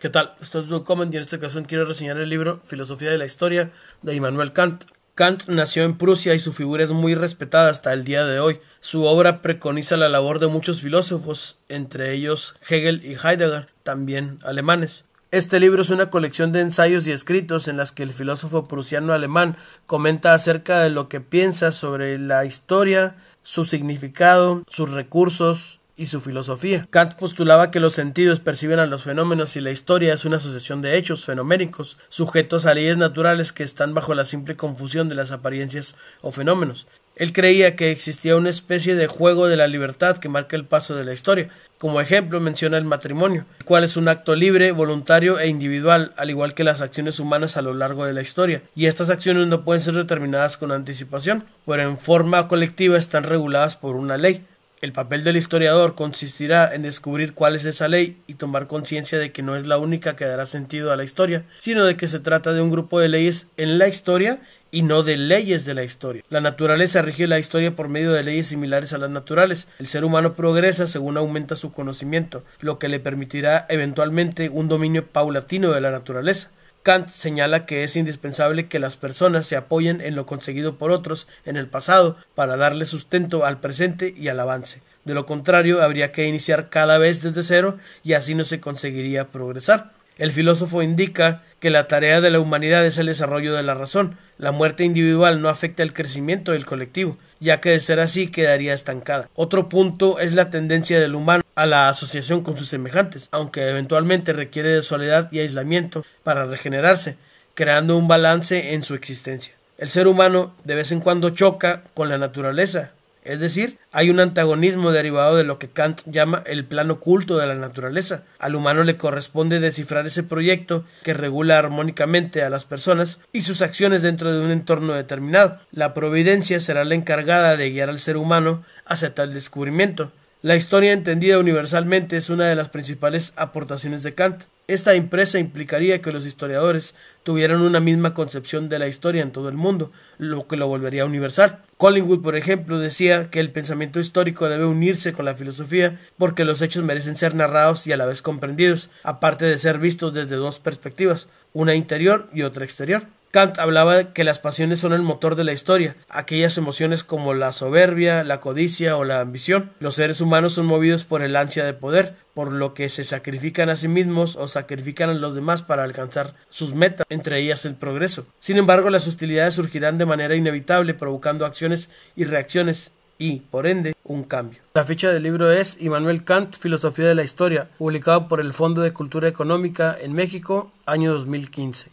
¿Qué tal? Esto es Blue y en esta ocasión quiero reseñar el libro Filosofía de la Historia de Immanuel Kant. Kant nació en Prusia y su figura es muy respetada hasta el día de hoy. Su obra preconiza la labor de muchos filósofos, entre ellos Hegel y Heidegger, también alemanes. Este libro es una colección de ensayos y escritos en las que el filósofo prusiano alemán comenta acerca de lo que piensa sobre la historia, su significado, sus recursos, y su filosofía. Kant postulaba que los sentidos perciben a los fenómenos y la historia es una sucesión de hechos fenoménicos, sujetos a leyes naturales que están bajo la simple confusión de las apariencias o fenómenos. Él creía que existía una especie de juego de la libertad que marca el paso de la historia. Como ejemplo menciona el matrimonio, el cual es un acto libre, voluntario e individual, al igual que las acciones humanas a lo largo de la historia, y estas acciones no pueden ser determinadas con anticipación, pero en forma colectiva están reguladas por una ley. El papel del historiador consistirá en descubrir cuál es esa ley y tomar conciencia de que no es la única que dará sentido a la historia, sino de que se trata de un grupo de leyes en la historia y no de leyes de la historia. La naturaleza rige la historia por medio de leyes similares a las naturales. El ser humano progresa según aumenta su conocimiento, lo que le permitirá eventualmente un dominio paulatino de la naturaleza. Kant señala que es indispensable que las personas se apoyen en lo conseguido por otros en el pasado para darle sustento al presente y al avance. De lo contrario, habría que iniciar cada vez desde cero y así no se conseguiría progresar. El filósofo indica que la tarea de la humanidad es el desarrollo de la razón. La muerte individual no afecta el crecimiento del colectivo, ya que de ser así quedaría estancada. Otro punto es la tendencia del humano a la asociación con sus semejantes, aunque eventualmente requiere de soledad y aislamiento para regenerarse, creando un balance en su existencia. El ser humano de vez en cuando choca con la naturaleza, es decir, hay un antagonismo derivado de lo que Kant llama el plano oculto de la naturaleza. Al humano le corresponde descifrar ese proyecto que regula armónicamente a las personas y sus acciones dentro de un entorno determinado. La providencia será la encargada de guiar al ser humano hacia tal descubrimiento, la historia entendida universalmente es una de las principales aportaciones de Kant. Esta impresa implicaría que los historiadores tuvieran una misma concepción de la historia en todo el mundo, lo que lo volvería universal. Collingwood, por ejemplo, decía que el pensamiento histórico debe unirse con la filosofía porque los hechos merecen ser narrados y a la vez comprendidos, aparte de ser vistos desde dos perspectivas, una interior y otra exterior. Kant hablaba que las pasiones son el motor de la historia, aquellas emociones como la soberbia, la codicia o la ambición. Los seres humanos son movidos por el ansia de poder, por lo que se sacrifican a sí mismos o sacrifican a los demás para alcanzar sus metas, entre ellas el progreso. Sin embargo, las hostilidades surgirán de manera inevitable, provocando acciones y reacciones y, por ende, un cambio. La ficha del libro es Immanuel Kant, Filosofía de la Historia, publicado por el Fondo de Cultura Económica en México, año 2015.